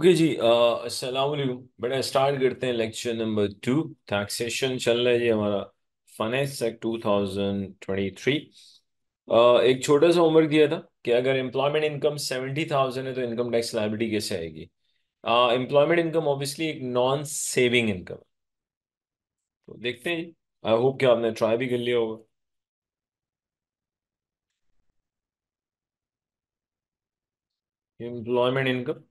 Okay जी असलकुम बेटा start करते हैं लेक्चर नंबर टू टैक्सेशन चल रहा है जी हमारा फाइनेंस एक्ट 2023 एक छोटा सा होमवर्क दिया था कि अगर एम्प्लॉयमेंट इनकम सेवेंटी थाउजेंड है तो इनकम टैक्स लाइबिलिटी कैसे आएगी एम्प्लॉयमेंट इनकम ऑब्वियसली एक नॉन सेविंग इनकम तो देखते हैं आई होप कि आपने ट्राई भी कर लिया होगा एम्प्लॉयमेंट इनकम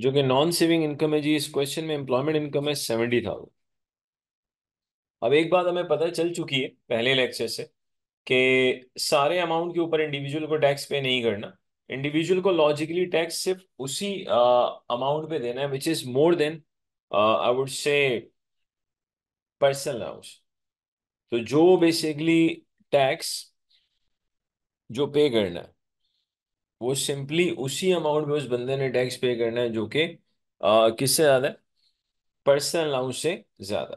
जो कि नॉन सेविंग इनकम है जी इस क्वेश्चन में एम्प्लॉयमेंट इनकम है सेवेंटी थाउजेंड अब एक बात हमें पता चल चुकी है पहले लेक्चर से कि सारे अमाउंट के ऊपर इंडिविजुअल को टैक्स पे नहीं करना इंडिविजुअल को लॉजिकली टैक्स सिर्फ उसी अमाउंट uh, पे देना है which is more than I would say personal house तो जो बेसिकली टैक्स जो पे करना है वो सिंपली उसी अमाउंट पे उस बंदे ने टैक्स पे करना है जो कि किससे ज़्यादा है पर्सनल अलाउंस से ज़्यादा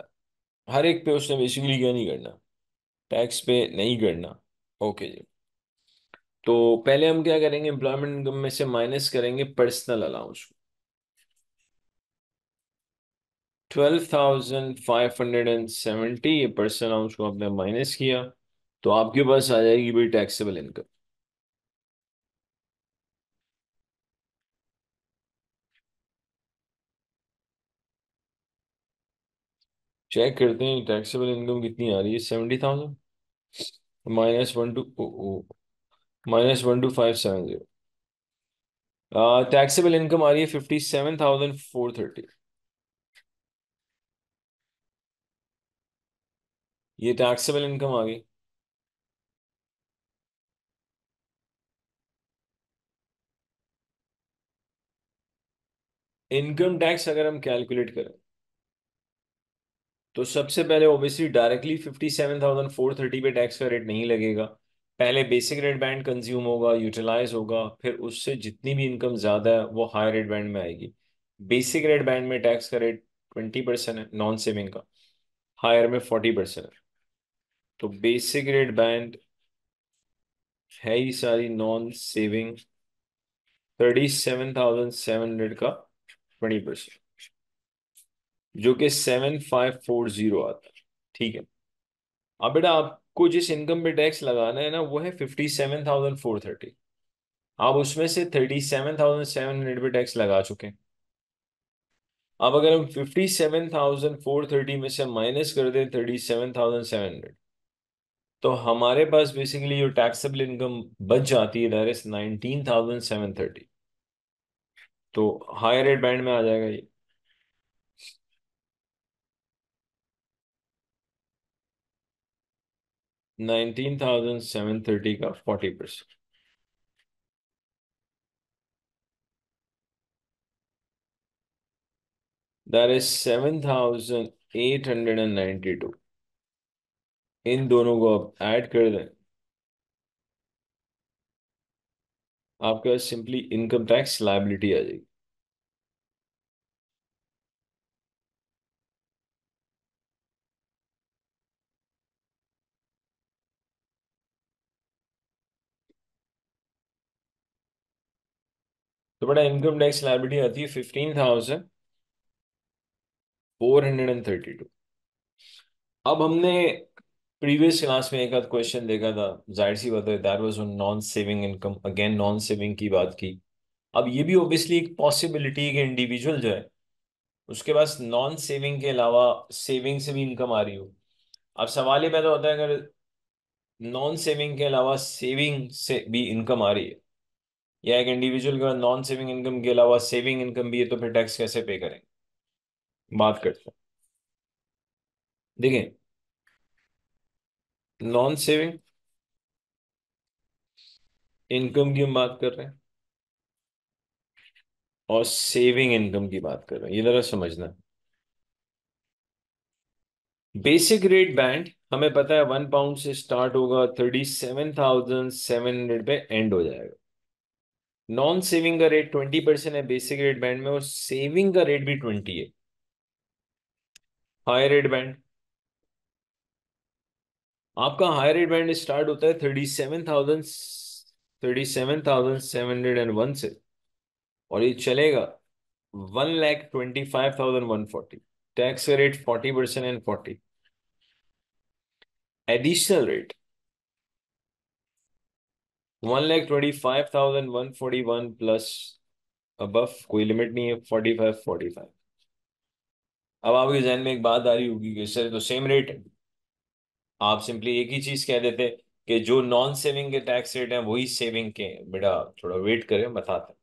है हर एक पे उसने बेसिकली क्या नहीं करना टैक्स पे नहीं करना ओके जी तो पहले हम क्या करेंगे एम्प्लॉयमेंट इनकम में से माइनस करेंगे पर्सनल अलाउंस को twelve thousand five hundred and seventy ये पर्सनल अलाउंस को आपने माइनस किया तो आपके पास आ जाएगी भाई टैक्सेबल इनकम चेक करते हैं टैक्सेबल इनकम कितनी आ रही है seventy thousand minus one two minus one two five seven zero taxable income आ रही है fifty seven thousand four thirty ये टैक्सेबल इनकम आ गई इनकम टैक्स अगर हम कैलकुलेट करें तो सबसे पहले obviously directly fifty seven thousand four thirty पे टैक्स का रेट नहीं लगेगा पहले बेसिक रेट बैंड कंज्यूम होगा यूटिलाइज होगा फिर उससे जितनी भी इनकम ज़्यादा है वो हाई रेट बैंड में आएगी बेसिक रेट बैंड में टैक्स का रेट ट्वेंटी परसेंट है नॉन सेविंग का हायर में फोर्टी परसेंट है तो बेसिक रेट बैंड है ही सारी non saving thirty seven thousand seven hundred का ट्वेंटी परसेंट जो कि सेवन फाइव फोर जीरो आता है ठीक है अब बेटा आपको जिस इनकम पे टैक्स लगाना है ना वो है fifty seven thousand four thirty आप उसमें से thirty seven thousand seven hundred पे टैक्स लगा चुके हैं अब अगर हम fifty seven thousand four thirty में से माइनस कर दें thirty seven thousand seven hundred तो हमारे पास बेसिकली जो टैक्सेबल इनकम बच जाती है there is nineteen thousand seven thirty तो हायर रेट बैंड में आ जाएगा ये नाइनटीन थाउजेंड सेवन थर्टी का forty percent that is seven thousand eight hundred and ninety two इन दोनों को आप ऐड कर दें आपके पास सिंपली इनकम टैक्स लाइबिलिटी आ जाएगी तो बेटा इनकम टैक्स लाइबिलिटी आती है fifteen thousand four hundred and thirty two अब हमने प्रीवियस क्लास में एक आध क्वेश्चन देखा था जाहिर सी बात है that was on non saving income again non saving की बात की अब ये भी ऑब्वियसली एक पॉसिबिलिटी है कि इंडिविजुअल जो है उसके पास नॉन सेविंग के अलावा सेविंग से भी इनकम आ रही हो अब सवाल ये पैदा होता है अगर नॉन सेविंग के अलावा सेविंग से भी इनकम आ रही है या एक इंडिविजुअल के बाद नॉन सेविंग इनकम के अलावा सेविंग इनकम भी है तो फिर टैक्स कैसे पे करेंगे बात करते हैं देखिए नॉन सेविंग इनकम की हम बात कर रहे हैं और सेविंग इनकम की बात कर रहे हैं ये जरा समझना बेसिक रेट बैंड हमें पता है वन पाउंड से स्टार्ट होगा thirty seven thousand seven hundred पे एंड हो जाएगा नॉन सेविंग का रेट ट्वेंटी परसेंट है बेसिक रेट बैंड में और सेविंग का रेट भी ट्वेंटी है हाई रेट बैंड आपका हाई रेट बैंड स्टार्ट होता है thirty seven thousand thirty seven thousand seven hundred and one से और ये चलेगा one lakh twenty five thousand one forty tax rate forty percent and forty additional rate one lakh twenty five thousand one forty one plus अब कोई limit नहीं है forty five forty five अब आपके जहन में एक बात आ रही होगी कि सर तो सेम रेट है आप सिंपली एक ही चीज कह देते कि जो नॉन सेविंग के टैक्स रेट है वही सेविंग के बेटा थोड़ा वेट करें बताते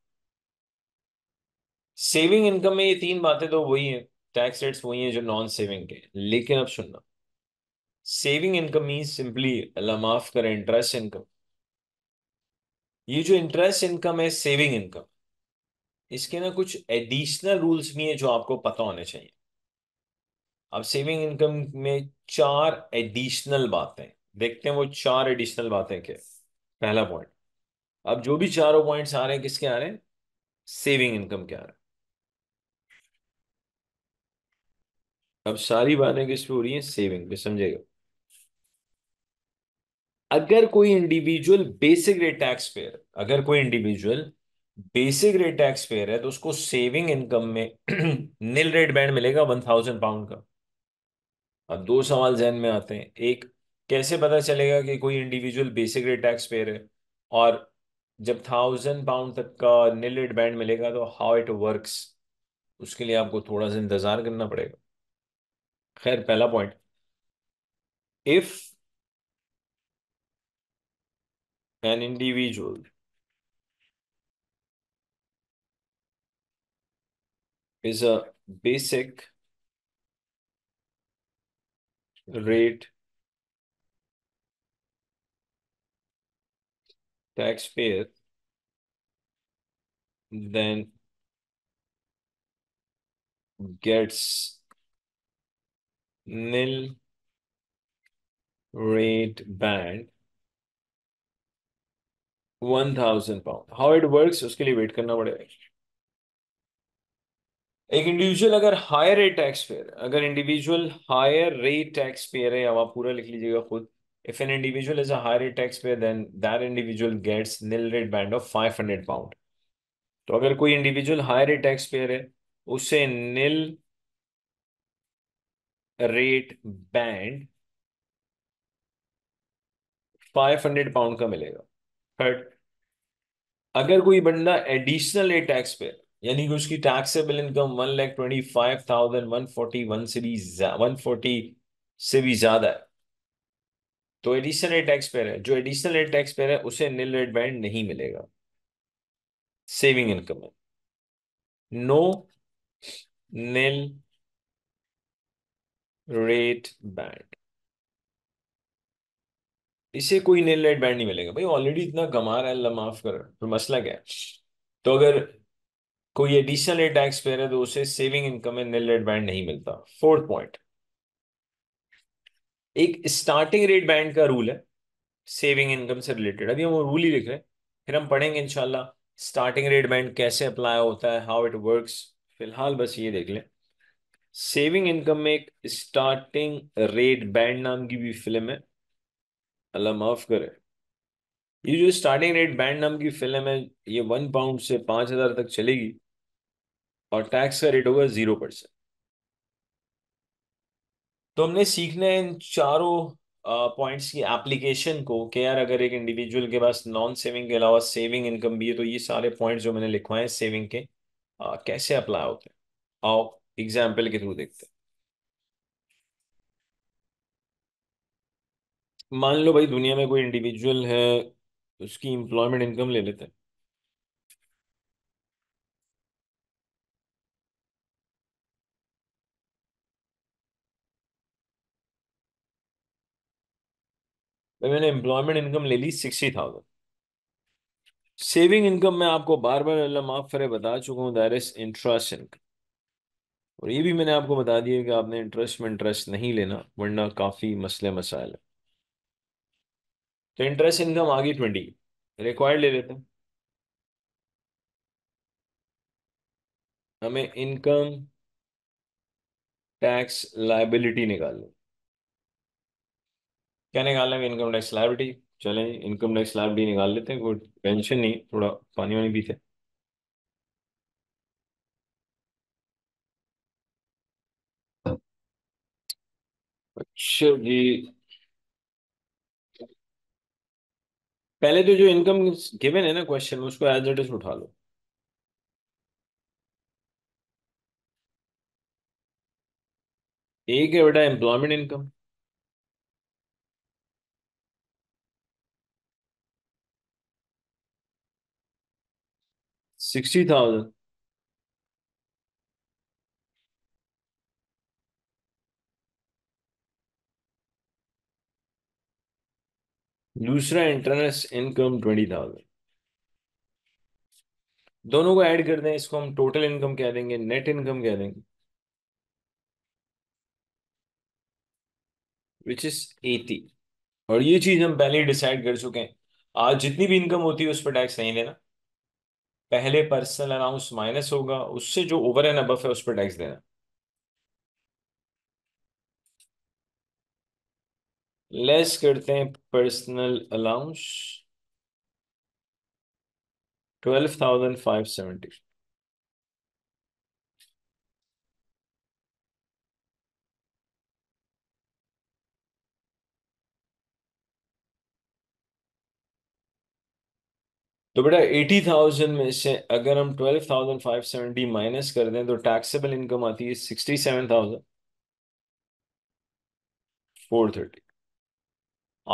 सेविंग इनकम में ये तीन बातें तो वही है टैक्स रेट्स वही है जो नॉन सेविंग के लेकिन अब सुनना saving income mean simply Allah माफ करें इंटरेस्ट इनकम ये जो इंटरेस्ट इनकम है सेविंग इनकम इसके ना कुछ एडिशनल रूल्स भी हैं जो आपको पता होने चाहिए अब सेविंग इनकम में चार एडिशनल बातें देखते हैं वो चार एडिशनल बातें क्या पहला पॉइंट अब जो भी चारों पॉइंट्स आ रहे हैं किसके आ रहे हैं सेविंग इनकम के आ रहे हैं अब सारी बातें किस पे हो रही है सेविंग पे समझेगा अगर कोई individual basic rate tax payer अगर कोई individual basic rate tax payer है तो उसको सेविंग इनकम में निल रेट बैंड मिलेगा वन थाउजेंड पाउंड का अब दो सवाल जहन में आते हैं एक कैसे पता चलेगा कि कोई individual basic rate tax payer है और जब थाउजेंड पाउंड तक का निल रेट बैंड मिलेगा तो हाउ इट वर्क्स उसके लिए आपको थोड़ा सा इंतजार करना पड़ेगा खैर पहला point if an individual. is a basic rate taxpayer then gets nil rate band one thousand pound how it work उसके लिए वेट करना पड़ेगा एक इंडिविजुअल अगर हायर रेट टैक्स पेयर अगर individual higher rate tax payer है अब आप पूरा लिख लीजिएगा खुद if if an individual is rate tax payer then that individual gets nil rate band of five hundred pound तो अगर कोई individual higher rate tax payer है उसे nil rate band five hundred pound का मिलेगा थर्ड अगर कोई बंदा एडिशनल ए टैक्स पे यानी कि उसकी taxable income one lakh twenty five thousand one forty one से भी वन फोर्टी से भी ज्यादा है तो एडिशनल ए टैक्स पेयर है जो एडिशनल ए टैक्स पेयर है उसे नील रेड बैंड नहीं मिलेगा सेविंग इनकम में नो नील रेट बैंड इसे कोई नेल लाइट बैंड नहीं मिलेगा भाई ऑलरेडी इतना कमा रहा है अल्लाह माफ कर फिर मसला क्या है तो अगर कोई एडिशनल टैक्स पेयर है तो उसे सेविंग इनकम में नेल रेट बैंड नहीं मिलता फोर्थ पॉइंट एक स्टार्टिंग रेट बैंड का रूल है सेविंग इनकम से रिलेटेड अभी हम वो रूल ही लिख रहे हैं फिर हम पढ़ेंगे इनशाला स्टार्टिंग रेट बैंड कैसे अप्लाई होता है हाउ इट वर्क्स फिलहाल बस ये देख लें सेविंग इनकम में एक स्टार्टिंग रेट बैंड नाम की भी फिल्म है अल्लाह माफ करे ये जो स्टार्टिंग रेट बैंड नाम की फिल्म है ये वन पाउंड से पांच हजार तक चलेगी और टैक्स का रेट होगा जीरो परसेंट तो हमने सीखना है इन चारों पॉइंट्स की एप्लीकेशन को कि यार अगर एक इंडिविजुअल के पास नॉन सेविंग के अलावा सेविंग इनकम भी है तो ये सारे पॉइंट्स जो मैंने लिखवाए हैं सेविंग के आ, कैसे अप्लाई होते हैं आओ एग्जाम्पल के थ्रू देखते हैं मान लो भाई दुनिया में कोई इंडिविजुअल है उसकी एम्प्लॉयमेंट इनकम ले लेते हैं मैंने एम्प्लॉयमेंट इनकम ले ली सिक्सटी थाउजेंड सेविंग इनकम मैं आपको बार बार अल्लाह माफ़ करे बता चुका हूँ दैर इज इंटरेस्ट इनकम और ये भी मैंने आपको बता दिया कि आपने इंटरेस्ट में इंटरेस्ट नहीं लेना वरना काफ़ी मसले मसाइल है तो इंटरेस्ट इनकम आ गई ट्वेंटी रिक्वायर्ड ले लेते हैं हमें इनकम टैक्स लाइबिलिटी निकालनी क्या निकालना है इनकम टैक्स लाइबिलिटी चले इनकम टैक्स लाइबिलिटी निकाल लेते हैं कोई टेंशन नहीं थोड़ा पानी वानी पीते अच्छा जी पहले तो जो इनकम गिवन है ना क्वेश्चन उसको एज इट इज उठा लो एक है बेटा एम्प्लॉयमेंट इनकम सिक्सटी थाउजेंड दूसरा इंटरनेस इनकम ट्वेंटी थाउजेंड दोनों को ऐड कर दें इसको हम टोटल इनकम कह देंगे नेट इनकम कह देंगे विच इज एटी और ये चीज हम पहले ही डिसाइड कर चुके हैं आज जितनी भी इनकम होती है उस पर टैक्स नहीं देना पहले पर्सनल अलाउंस माइनस होगा उससे जो ओवर एंड अबफ है उस पर टैक्स देना लेस करते हैं personal allowance twelve thousand five seventy तो बेटा एटी थाउजेंड में से अगर हम twelve thousand five seventy minus कर दें तो टैक्सेबल इनकम आती है sixty seven thousand four thirty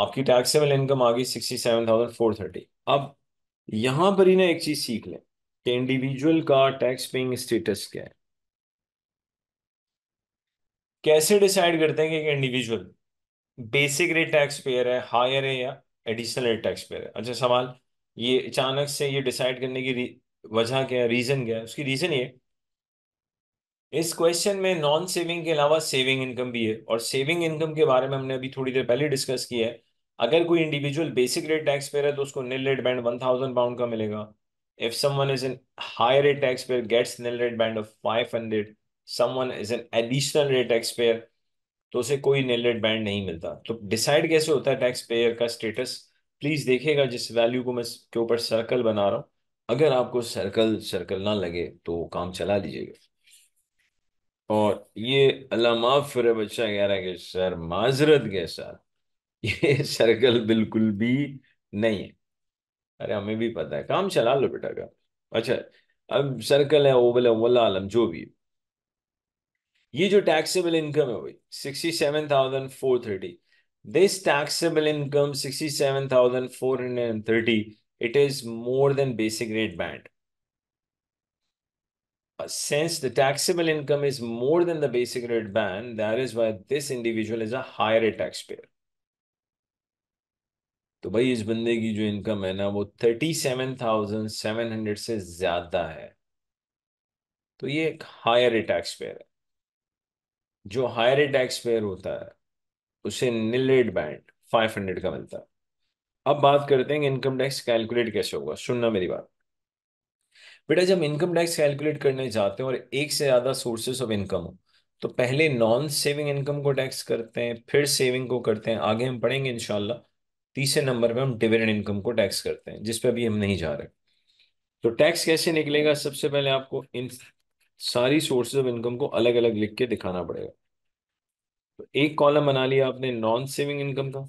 आपकी टैक्सेबल इनकम आ गई sixty seven thousand four thirty अब यहां पर ही ना एक चीज़ सीख लें कि इंडिविजुअल का टैक्स पेइंग स्टेटस क्या है कैसे डिसाइड करते हैं कि individual basic rate tax payer है हायर है या एडिशनल रेट टैक्स पेयर है अच्छा सवाल ये अचानक से ये डिसाइड करने की वजह क्या है रीज़न क्या है उसकी रीज़न ये इस क्वेश्चन में नॉन सेविंग के अलावा सेविंग इनकम भी है और सेविंग इनकम के बारे में हमने अभी थोड़ी देर पहले डिस्कस किया है अगर कोई individual basic rate tax payer है तो उसको nil rate band one thousand pound का मिलेगा if someone is an high rate tax payer gets nil rate band of five hundred someone is an additional rate tax payer तो उसे कोई निल rate band नहीं मिलता तो डिसाइड कैसे होता है टैक्स पेयर का स्टेटस प्लीज देखिएगा जिस वैल्यू को मैं के ऊपर सर्कल बना रहा हूँ अगर आपको सर्कल सर्कल ना लगे तो काम चला लीजिएगा और ये माफ फिर बच्चा कह रहा है कि सर माजरत के साथ ये सर्कल बिल्कुल भी नहीं है अरे हमें भी पता है काम चला लो बेटा का अच्छा अब सर्कल है ओवल ओवल आलम जो भी ये जो टैक्सेबल इनकम है वही sixty seven thousand four thirty this income sixty seven thousand four hundred and thirty it is more than basic rate band Uh, since the taxable income is more than the basic rate band, that is why this individual is a higher taxpayer. तो भाई इस बंदे की जो income है ना वो thirty seven thousand seven hundred से ज्यादा है तो ये एक हायर टैक्स है जो हायर टैक्स पेयर होता है उसे निल बैंड फाइव हंड्रेड का मिलता है अब बात करते हैं इनकम टैक्स कैलकुलेट कैसे होगा सुनना मेरी बात बेटा जब इनकम टैक्स कैलकुलेट करने जाते हैं और एक से ज़्यादा सोर्सेज ऑफ इनकम हो तो पहले नॉन सेविंग इनकम को टैक्स करते हैं फिर सेविंग को करते हैं आगे हम पढ़ेंगे इनशाला तीसरे नंबर पे हम डिविडेंड इनकम को टैक्स करते हैं जिस पे अभी हम नहीं जा रहे तो टैक्स कैसे निकलेगा सबसे पहले आपको इन सारी सोर्सेज ऑफ इनकम को अलग अलग लिख के दिखाना पड़ेगा तो एक कॉलम बना लिया आपने नॉन सेविंग इनकम का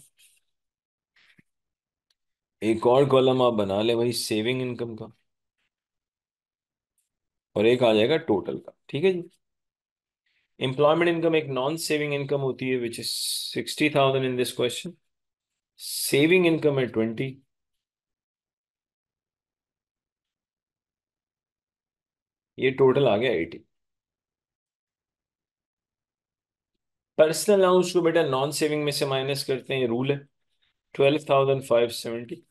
एक और कॉलम आप बना ले वही सेविंग इनकम का और एक आ जाएगा टोटल का ठीक है जी एम्प्लॉयमेंट इनकम एक नॉन सेविंग इनकम होती है which is sixty thousand in this question saving income है ट्वेंटी ये टोटल आ गया एटी पर्सनल अलाउंस को बेटा नॉन सेविंग में से माइनस करते हैं रूल है twelve thousand five seventy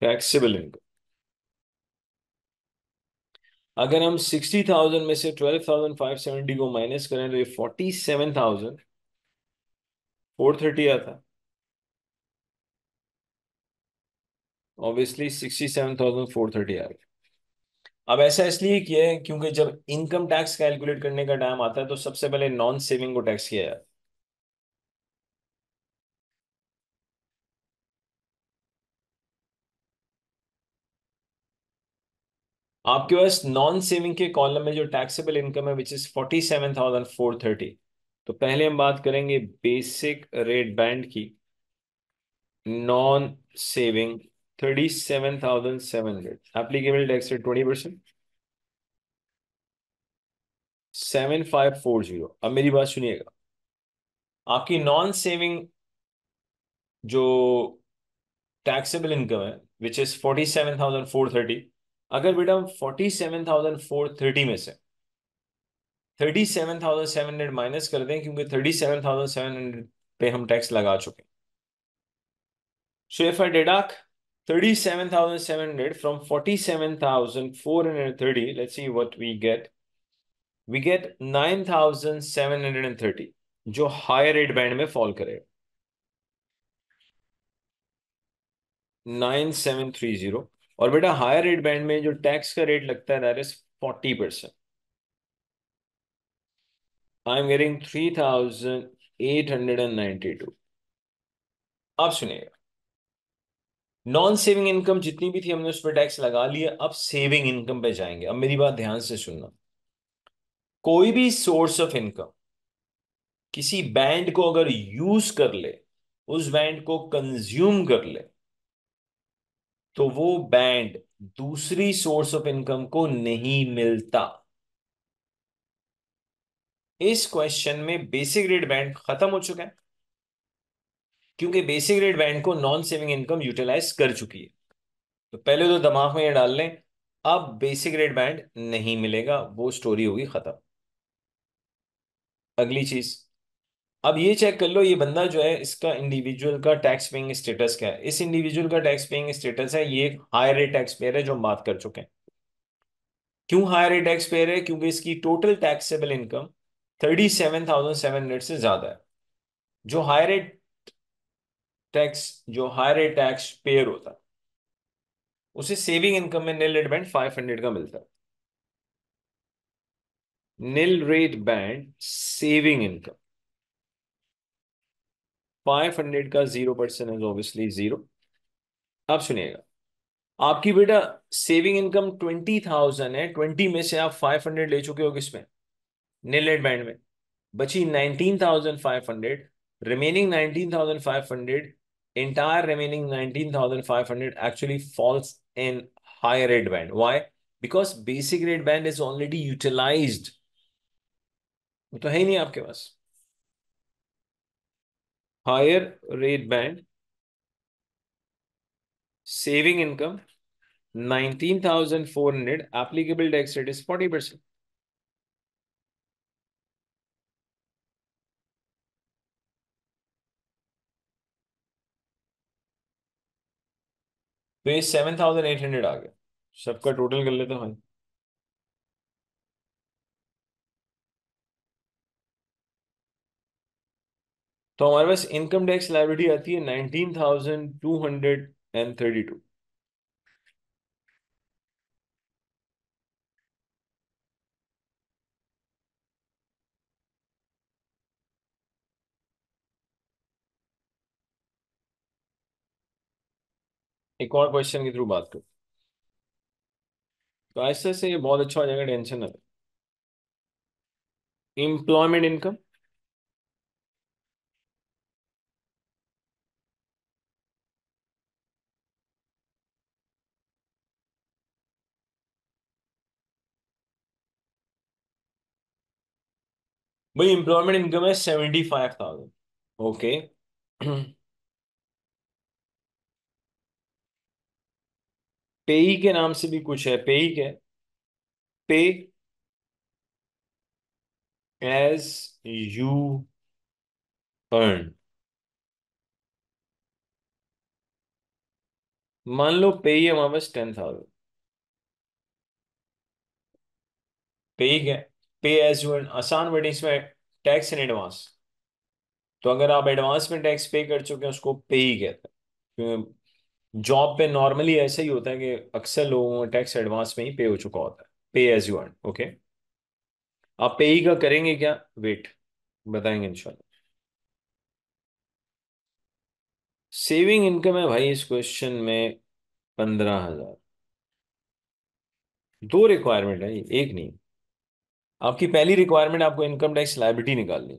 taxable income अगर हम सिक्सटी थाउजेंड में से ट्वेल्व थाउजेंड फाइव सेवेंटी को माइनस करें तो ये forty seven thousand four thirty आता obviously sixty seven thousand four thirty आ गया अब ऐसा इसलिए किया है क्योंकि जब इनकम टैक्स कैलकुलेट करने का टाइम आता है तो सबसे पहले नॉन सेविंग को टैक्स किया जाता है आपके पास नॉन सेविंग के कॉलम में जो टैक्सेबल इनकम है which is forty seven thousand four thirty तो पहले हम बात करेंगे बेसिक रेट बैंड की non saving thirty seven thousand seven hundred applicable tax rate twenty percent seven five four zero अब मेरी बात सुनिएगा आपकी नॉन सेविंग जो टैक्सेबल इनकम है which is forty seven thousand four thirty अगर बेटा हम forty seven thousand four thirty में से thirty seven thousand seven hundred minus कर दें क्योंकि thirty seven thousand seven hundred पे हम टैक्स लगा चुके so I deduct thirty seven thousand seven hundred from forty seven thousand four hundred thirty let's see what we get we get nine thousand seven hundred and thirty जो higher rate band में fall करे nine seven three zero और बेटा higher rate band में जो tax का rate लगता है that is forty percent I am getting three thousand eight hundred and ninety two आप सुनिएगा नॉन सेविंग इनकम जितनी भी थी हमने उस पर टैक्स लगा लिया अब सेविंग इनकम पे जाएंगे अब मेरी बात ध्यान से सुनना कोई भी सोर्स ऑफ इनकम किसी बैंड को अगर यूज कर ले उस बैंड को कंज्यूम कर ले तो वो बैंड दूसरी सोर्स ऑफ इनकम को नहीं मिलता इस क्वेश्चन में बेसिक रेट बैंड खत्म हो चुका है क्योंकि बेसिक रेट बैंड को नॉन सेविंग इनकम यूटिलाइज कर चुकी है तो पहले तो दिमाग में ये डाल लें अब बेसिक रेट बैंड नहीं मिलेगा वो स्टोरी होगी खत्म अगली चीज अब ये चेक कर लो ये बंदा जो है इसका इंडिविजुअल का टैक्स पेइंग स्टेटस क्या है इस इंडिविजुअल का टैक्स पेइंग स्टेटस है ये हायर रेट टैक्स पेयर है जो हम बात कर चुके हैं क्यों हायर रेट टैक्स पेयर है क्योंकि इसकी total taxable income thirty seven thousand seven hundred से ज्यादा है जो हायर रेट टैक्स जो हायर रेट टैक्स पेयर होता है उसे सेविंग इनकम में nil rate band five hundred का मिलता है nil rate band saving income five hundred का zero percent is obviously zero आप सुनिएगा आपकी बेटा सेविंग इनकम ट्वेंटी थाउजेंड है ट्वेंटी में से आप फाइव हंड्रेड ले चुके हो किसमें नीलेट बैंड में बची nineteen thousand five hundred remaining nineteen thousand five hundred entire remaining entire remaining 19,500 actually falls in higher rate band. Why? Because basic rate band is already utilized. वो तो है ही नहीं आपके पास higher rate band, saving income 19,400, applicable tax rate is 40%. तो ये seven thousand eight hundred आ गया सबका टोटल कर लेते हैं तो हमारे पास इनकम टैक्स लाइब्रिटी आती है nineteen thousand two hundred and thirty two एक और क्वेश्चन के थ्रू बात करो तो ऐसे से ये बहुत अच्छा हो जाएगा टेंशन ना एम्प्लॉयमेंट इनकम भाई एम्प्लॉयमेंट इनकम है seventy five thousand okay PAYE के नाम से भी कुछ है पेई के पे एज यू अर्न मान लो पेई है हमारे पास टेन थाउजेंड पेई क्या पे एज यू आसान वर्डिंग्स में टैक्स इन एडवांस तो अगर आप एडवांस में टैक्स पे कर चुके हैं उसको पे ही कहते हैं क्योंकि जॉब पे नॉर्मली ऐसा ही होता है कि अक्सर लोगों में टैक्स एडवांस में ही पे हो चुका होता है पे एज यू अर्न ओके आप पे ही का करेंगे क्या वेट बताएंगे इंशाल्लाह सेविंग इनकम है भाई इस क्वेश्चन में पंद्रह हजार दो रिक्वायरमेंट है एक नहीं आपकी पहली रिक्वायरमेंट आपको इनकम टैक्स लाइबिलिटी निकालनी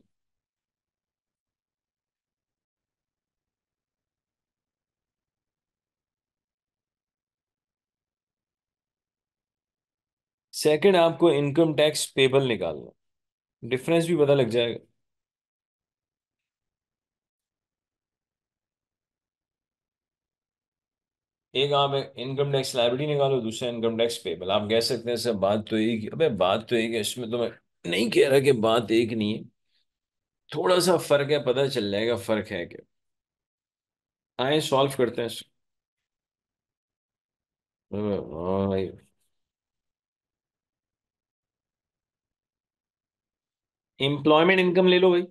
सेकंड आपको इनकम टैक्स पेबल निकालना डिफरेंस भी पता लग जाएगा एक आप इनकम टैक्स लाइब्रेरी निकालो दूसरा इनकम टैक्स पेबल आप कह सकते हैं सर बात तो एक ही अबे बात तो एक है इसमें तो मैं नहीं कह रहा कि बात एक नहीं है थोड़ा सा फर्क है पता चल जाएगा फर्क है क्या आए सॉल्व करते हैं भाई एम्प्लॉयमेंट इनकम ले लो भाई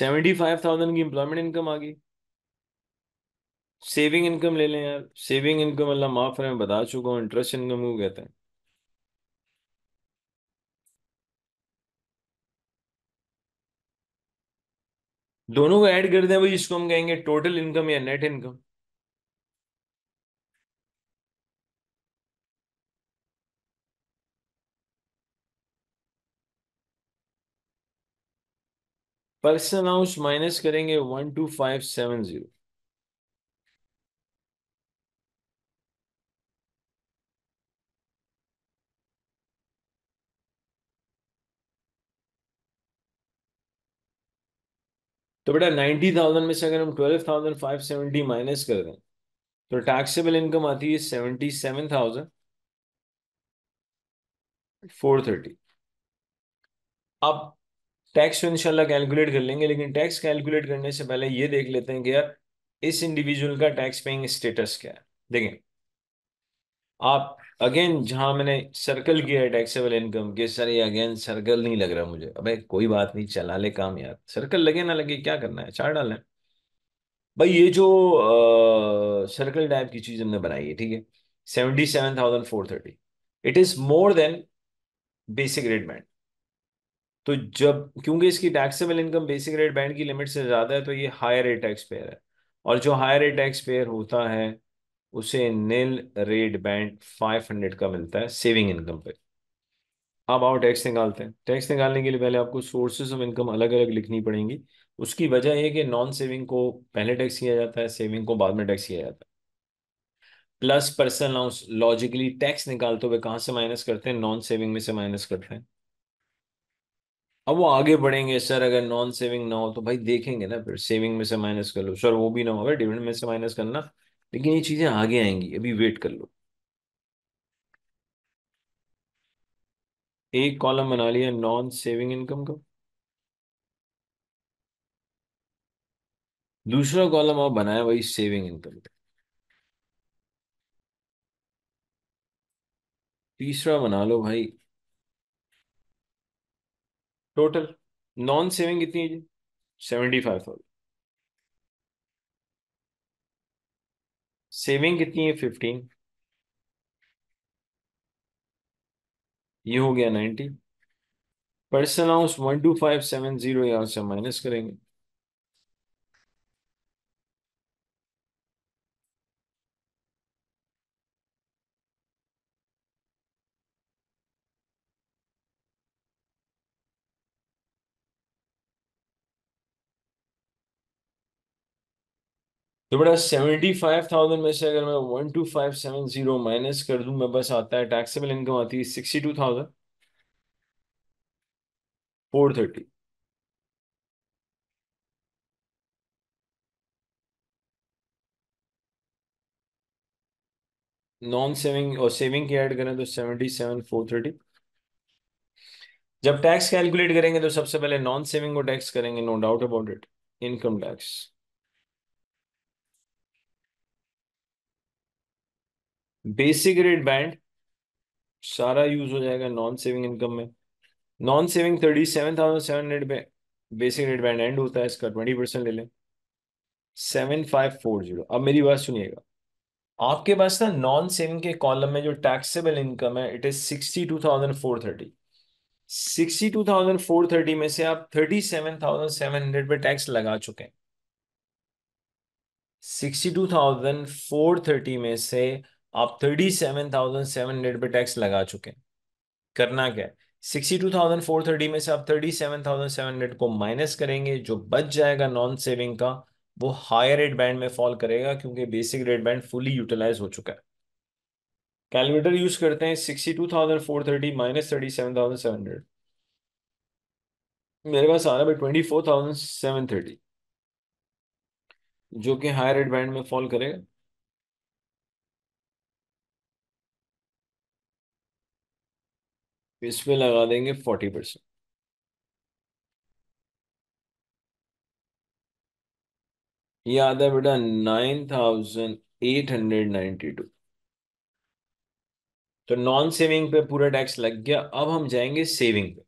सेवेंटी फाइव थाउजेंड की इंप्लॉयमेंट इनकम आ गई सेविंग इनकम ले लें यार सेविंग इनकम अल्लाह माफ रहे बता चुका हूँ इंटरेस्ट इनकम को कहते हैं दोनों को ऐड कर दें भाई इसको हम कहेंगे टोटल इनकम या नेट इनकम पर्सन हाउस माइनस करेंगे one two five seven zero तो बेटा नाइन्टी थाउजेंड में से अगर हम twelve thousand five seventy minus कर दें तो टैक्सेबल इनकम आती है seventy seven thousand four thirty अब टैक्स तो इनशाला कैलकुलेट कर लेंगे लेकिन टैक्स कैलकुलेट करने से पहले ये देख लेते हैं कि यार इस इंडिविजुअल का टैक्स पेइंग स्टेटस क्या है देखें आप अगेन जहां मैंने सर्कल किया है टैक्सेबल इनकम के सर ये अगेन सर्कल नहीं लग रहा मुझे अबे कोई बात नहीं चला ले काम यार सर्कल लगे ना लगे क्या करना है चार डालना है भाई ये जो आ, सर्कल टाइप की चीज हमने बनाई है ठीक है seventy seven thousand four thirty it is more than basic rate band तो जब क्योंकि इसकी taxable income basic rate band की लिमिट से ज़्यादा है तो ये हायर रेट टैक्स पेयर है और जो हायर रेट टैक्स पेयर होता है उसे नील रेट बैंड 500 का मिलता है सेविंग इनकम पे अब आओ टैक्स निकालते हैं टैक्स निकालने के लिए पहले आपको सोर्सेज ऑफ इनकम अलग अलग लिखनी पड़ेंगी उसकी वजह यह कि नॉन सेविंग को पहले टैक्स किया जाता है सेविंग को बाद में टैक्स किया जाता है प्लस पर्सनल लॉजिकली टैक्स निकालते हुए कहां से माइनस करते हैं नॉन सेविंग में से माइनस करते हैं अब वो आगे बढ़ेंगे सर अगर नॉन सेविंग ना हो तो भाई देखेंगे ना फिर सेविंग में से माइनस कर लो सर वो भी ना होगा डिविडेंड में से माइनस करना लेकिन ये चीजें आगे आएंगी अभी वेट कर लो एक कॉलम बना लिया नॉन सेविंग इनकम का दूसरा कॉलम और बनाया भाई सेविंग इनकम का तीसरा बना लो भाई टोटल नॉन सेविंग कितनी है जी सेवेंटी फाइव थाउजेंड सेविंग कितनी है फिफ्टीन ये हो गया नाइन्टी पर्सन हाउस one two five seven zero यहां से माइनस करेंगे तो बेटा सेवेंटी फाइव थाउजेंड में से अगर मैं one two five seven zero minus कर दूं मैं बस आता है टैक्सेबल इनकम आती है sixty two thousand four thirty non saving और सेविंग की ऐड करें तो सेवेंटी सेवन फोर थर्टी जब टैक्स कैलकुलेट करेंगे तो सबसे पहले नॉन सेविंग को टैक्स करेंगे no doubt about it income tax basic rate band सारा यूज हो जाएगा नॉन सेविंग इनकम में non saving thirty seven thousand seven hundred पे बेसिक रेट बैंड एंड होता है इसका ट्वेंटी परसेंट ले लें सेवन फाइव फोर जीरो अब मेरी बात सुनिएगा आपके पास ना नॉन सेविंग के कॉलम में जो टैक्सेबल इनकम है it is sixty two thousand four thirty sixty two thousand four thirty में से आप thirty seven thousand seven hundred पे टैक्स लगा चुके हैं sixty two thousand four thirty में से आप thirty seven thousand seven hundred पे टैक्स लगा चुके हैं करना क्या है sixty two thousand four thirty में से आप thirty seven thousand seven hundred को माइनस करेंगे जो बच जाएगा नॉन सेविंग का वो हायर रेट बैंड में फॉल करेगा क्योंकि basic rate band fully utilise हो चुका है कैलकुलेटर यूज करते हैं sixty two thousand four thirty minus thirty seven thousand seven hundred मेरे पास आ रहा है twenty four thousand seven thirty जो कि हायर रेट बैंड में फॉल करेगा इसमें लगा देंगे फोर्टी परसेंट ये आता है बेटा nine thousand eight hundred ninety two तो नॉन सेविंग पे पूरा टैक्स लग गया अब हम जाएंगे सेविंग पे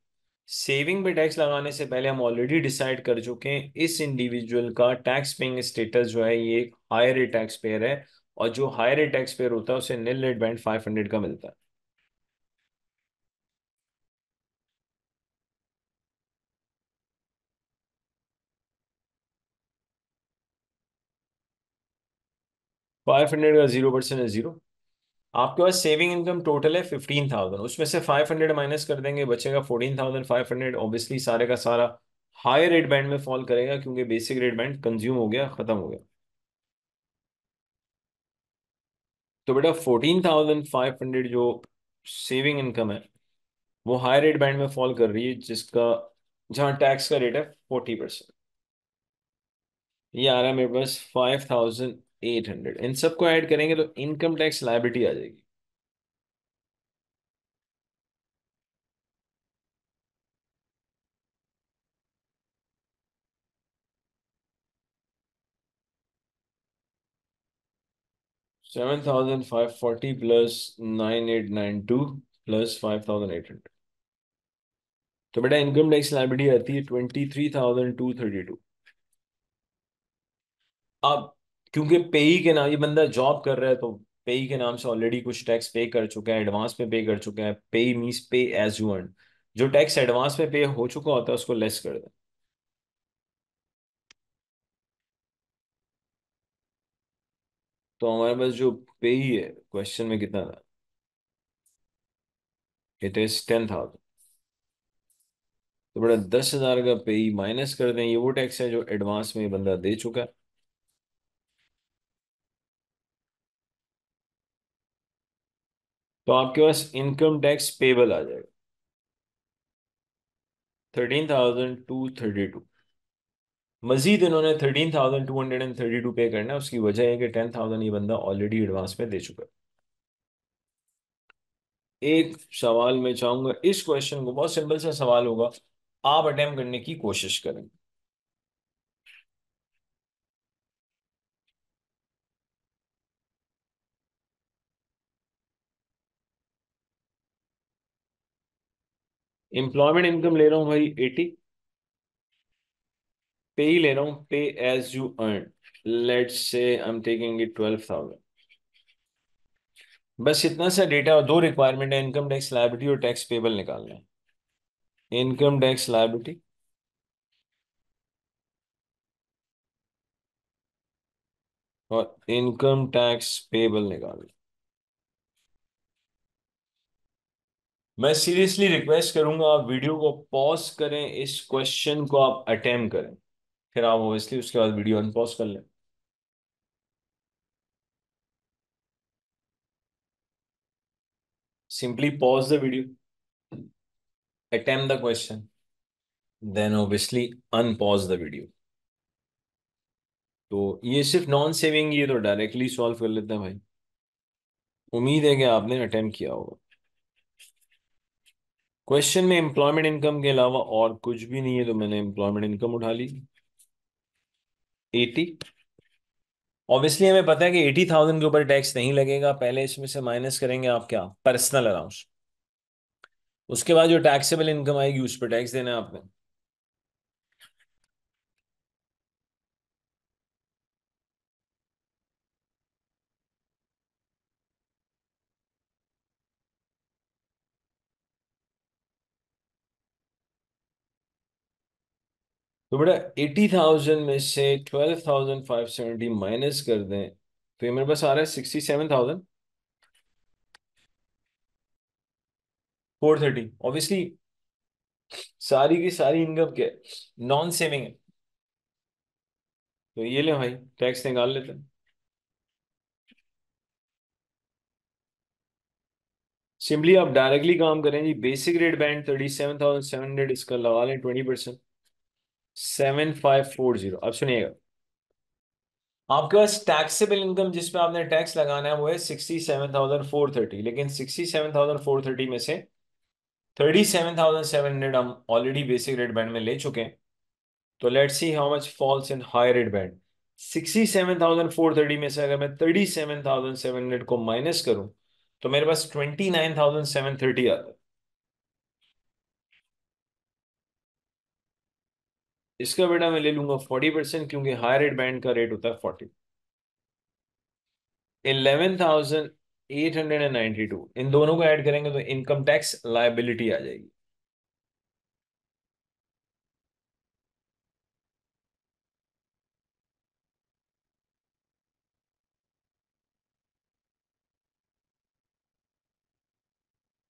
सेविंग पे टैक्स लगाने से पहले हम ऑलरेडी डिसाइड कर चुके हैं इस इंडिविजुअल का टैक्स पेइंग स्टेटस जो है ये एक हायर टैक्स पेयर है और जो हायर टैक्स पेयर होता है उसे nil rate band five hundred का मिलता है फाइव हंड्रेड का जीरो परसेंट है जीरो आपके पास सेविंग इनकम टोटल है फिफ्टीन थाउजेंड उसमें से फाइव हंड्रेड माइनस कर देंगे बचेगा fourteen thousand five hundred obviously सारे का सारा हाई रेट बैंड में फॉल करेगा क्योंकि बेसिक रेट बैंड कंज्यूम हो गया खत्म हो गया तो बेटा फोर्टीन थाउजेंड फाइव हंड्रेड जो सेविंग इनकम है वो हाई रेट बैंड में फॉल कर रही है जिसका जहां टैक्स का रेट है फोर्टी परसेंट ये आ रहा है मेरे पास फाइव थाउजेंड एट हंड्रेड इन सबको ऐड करेंगे तो इनकम टैक्स लाइबिलिटी आ जाएगी seven thousand five forty plus nine eight nine two plus five thousand eight hundred तो बेटा इनकम टैक्स लाइबिलिटी आती है twenty three thousand two thirty two अब क्योंकि पेई के नाम ये बंदा जॉब कर रहा है तो पेई के नाम से ऑलरेडी कुछ टैक्स पे कर चुका है एडवांस में पे कर चुका है PAYE means pay as you earn जो टैक्स एडवांस में पे हो चुका होता है उसको लेस कर दें तो हमारे पास जो पेई है क्वेश्चन में कितना था इट इज टेन थाउजेंड तो बड़ा दस हजार का ही माइनस कर दें ये वो टैक्स है जो एडवांस में बंदा दे चुका है तो आपके पास इनकम टैक्स पेबल आ जाएगा thirteen thousand two thirty two Majeed इन्होंने thirteen thousand two hundred and thirty two pay करना है उसकी वजह है कि टेन थाउजेंड ये बंदा ऑलरेडी एडवांस में दे चुका है एक सवाल मैं चाहूंगा इस क्वेश्चन को बहुत सिंपल सा सवाल होगा आप अटेम्प्ट करने की कोशिश करेंगे एम्प्लॉयमेंट इनकम ले रहा हूं भाई एटी पे ही ले रहा हूं पे as you earn let's say I am taking it twelve thousand बस इतना सा डेटा और दो रिक्वायरमेंट है इनकम टैक्स लाइबिलिटी और टैक्स पेबल निकालना है इनकम टैक्स लाइबिलिटी और इनकम टैक्स पेबल निकालना मैं सीरियसली रिक्वेस्ट करूंगा आप वीडियो को पॉज करें इस क्वेश्चन को आप अटेम्प करें फिर आप ओबियसली उसके बाद वीडियो अनपॉज कर लें simply pause the video attempt the question then obviously unpause the video तो ये सिर्फ नॉन सेविंग ये तो डायरेक्टली सॉल्व कर लेते हैं भाई उम्मीद है कि आपने अटेम्प किया होगा क्वेश्चन में एम्प्लॉयमेंट इनकम के अलावा और कुछ भी नहीं है तो मैंने एम्प्लॉयमेंट इनकम उठा ली एटी ऑब्वियसली हमें पता है कि एटी थाउजेंड के ऊपर टैक्स नहीं लगेगा पहले इसमें से माइनस करेंगे आप क्या पर्सनल अलाउंस उसके बाद जो टैक्सेबल इनकम आएगी उस पर टैक्स देना है आपने तो बेटा एटी थाउजेंड में से twelve thousand five seventy minus कर दें तो ये मेरे पास आ रहा है sixty seven thousand four thirty obviously सारी की सारी इनकम क्या है नॉन सेविंग है तो ये ले भाई टैक्स निकाल लेते हैं सिंपली आप डायरेक्टली काम करें जी basic rate band thirty seven thousand seven hundred इसका लगा लें twenty percent seven five four zero अब सुनिएगा आपके पास टैक्सेबल इनकम जिसपे आपने टैक्स लगाना है वो है sixty seven thousand four thirty लेकिन sixty seven thousand four thirty में से thirty seven thousand seven hundred हम ऑलरेडी बेसिक रेट बैंड में ले चुके हैं तो let's see how much falls in high rate band sixty seven thousand four thirty में से अगर मैं thirty seven thousand seven hundred को माइनस करूं तो मेरे पास twenty nine thousand seven thirty आता है इसका बेटा मैं ले लूंगा फोर्टी परसेंट क्योंकि हाई रेट बैंड का रेट होता है forty eleven thousand eight hundred and ninety two इन दोनों को ऐड करेंगे तो इनकम टैक्स लाइबिलिटी आ जाएगी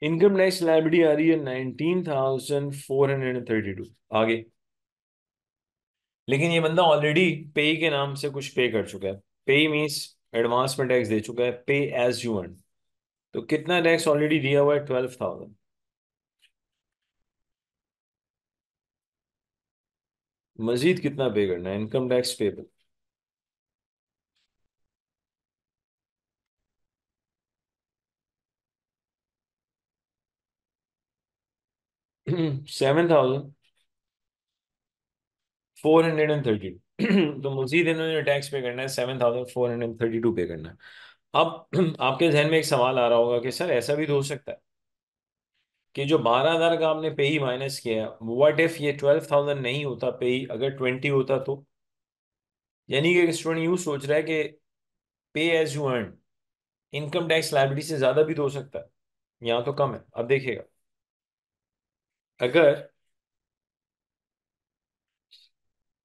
इनकम टैक्स लाइबिलिटी आ रही है nineteen thousand four hundred and thirty two आगे लेकिन ये बंदा ऑलरेडी पेई के नाम से कुछ पे कर चुका है पेई मीन्स एडवांस में टैक्स दे चुका है पे एज यू अर्न तो कितना टैक्स ऑलरेडी दिया हुआ है ट्वेल्व थाउजेंड मजीद कितना पे करना है income tax payable seven thousand four hundred and thirty तो मजीद इन्होंने टैक्स पे करना है seven thousand four hundred and thirty two pay तो करना है अब आपके जहन में एक सवाल आ रहा होगा कि सर ऐसा भी तो हो सकता है कि जो बारह हज़ार का आपने पे ही माइनस किया है वट इफ़ ये ट्वेल्व थाउजेंड नहीं होता पे ही अगर ट्वेंटी होता तो यानी कि स्टूडेंट यूँ सोच रहा है कि pay as you earn income tax liability से ज़्यादा भी तो हो सकता है यहाँ तो कम है अब देखिएगा अगर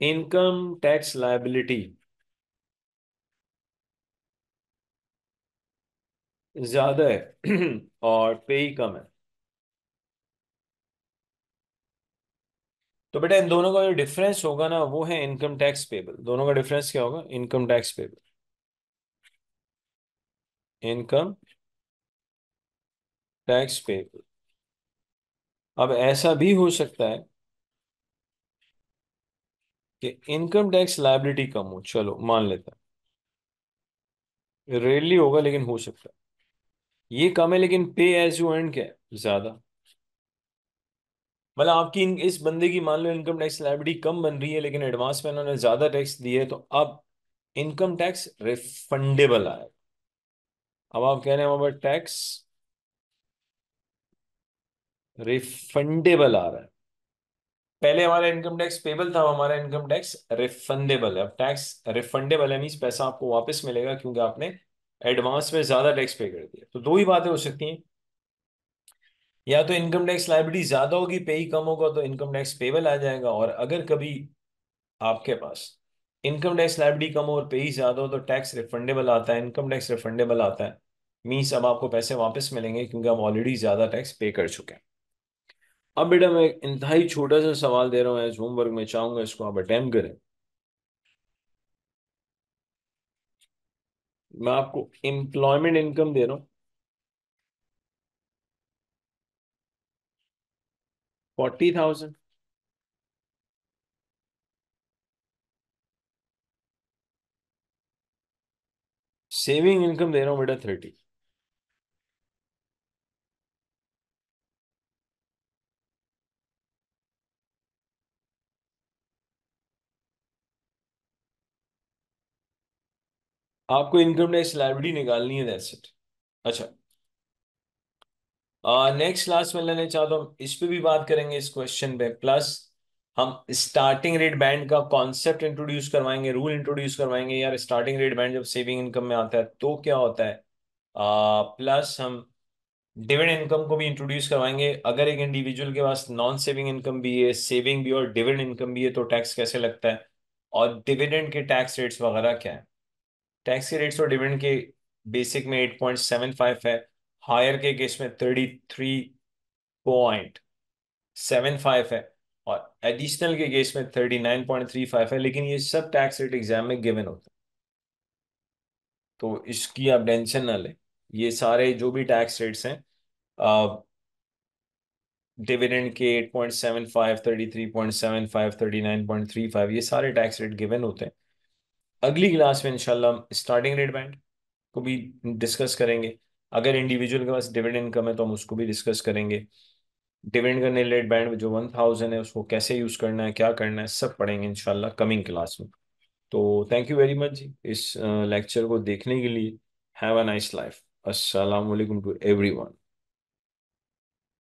इनकम टैक्स लाइबिलिटी ज्यादा है और पे ही कम है तो बेटा इन दोनों का जो डिफरेंस होगा ना वो है इनकम टैक्स पेबल दोनों का डिफरेंस क्या होगा income tax payable income tax payable अब ऐसा भी हो सकता है कि इनकम टैक्स लाइबिलिटी कम हो चलो मान लेता है रेयरली होगा लेकिन हो सकता है ये कम है लेकिन पे एज यू अर्न क्या है ज्यादा मतलब आपकी इस बंदे की मान लो इनकम टैक्स लाइबिलिटी कम बन रही है लेकिन एडवांस में इन्होंने ज्यादा टैक्स दिए तो अब इनकम टैक्स रिफंडेबल आए अब आप कह रहे हैं वहां टैक्स रिफंडेबल आ रहा है पहले हमारा इनकम टैक्स पेबल था हमारा इनकम टैक्स रिफंडेबल है अब टैक्स रिफंडेबल है मीन पैसा आपको वापस मिलेगा क्योंकि आपने एडवांस में ज्यादा टैक्स पे कर दिया तो दो ही बातें हो सकती हैं या तो इनकम टैक्स लाइबिलिटी ज्यादा होगी पे ही कम होगा तो इनकम टैक्स पेबल आ जाएगा और अगर कभी आपके पास इनकम टैक्स लाइबिलिटी कम हो और पे ही ज्यादा हो तो टैक्स रिफंडेबल आता है इनकम टैक्स रिफंडेबल आता है मीन्स अब आपको पैसे वापस मिलेंगे क्योंकि आप ऑलरेडी ज्यादा टैक्स पे कर चुके हैं अब बेटा मैं इंतहाई छोटा सा सवाल दे रहा हूं होमवर्क में चाहूंगा इसको आप अटैम्प करें मैं आपको एम्प्लॉयमेंट इनकम दे रहा हूं फोर्टी थाउजेंड सेविंग इनकम दे रहा हूं बेटा थर्टी आपको इनकम टैक्स लाइब्रेरी निकालनी है दैट्स इट अच्छा नेक्स्ट क्लास में लेने चाहता हूँ इस पर भी बात करेंगे इस क्वेश्चन पे प्लस हम स्टार्टिंग रेट बैंड का कॉन्सेप्ट इंट्रोड्यूस करवाएंगे रूल इंट्रोड्यूस करवाएंगे यार स्टार्टिंग रेट बैंड जब सेविंग इनकम में आता है तो क्या होता है प्लस uh, हम डिविड इनकम को भी इंट्रोड्यूस करवाएंगे अगर एक इंडिविजुअल के पास नॉन सेविंग इनकम भी है सेविंग भी और डिविड इनकम भी है तो टैक्स कैसे लगता है और डिविडेंड के टैक्स रेट्स वगैरह क्या है टैक्स की रेट्स और डिविडेंड के बेसिक में एट पॉइंट सेवन फाइव है हायर के केस में thirty three point seven five है और एडिशनल के केस में thirty nine point three five है लेकिन ये सब टैक्स रेट एग्जाम में गिवन होते हैं तो इसकी आप टेंशन ना लें ये सारे जो भी टैक्स रेट्स हैं डिविडेंड के eight point seven five thirty three point seven five thirty nine point three five ये सारे टैक्स रेट गिवन होते हैं अगली क्लास में इंशाल्लाह स्टार्टिंग रेट बैंड को भी डिस्कस करेंगे अगर इंडिविजुअल के पास डिविडेंड इनकम है तो हम उसको भी डिस्कस करेंगे डिविडेंड करने रेट बैंड जो वन थाउजेंड है उसको कैसे यूज़ करना है क्या करना है सब पढ़ेंगे इंशाल्लाह कमिंग क्लास में तो थैंक यू वेरी मच जी इस लेक्चर को देखने के लिए हैव अ नाइस लाइफ असलम टू एवरी वन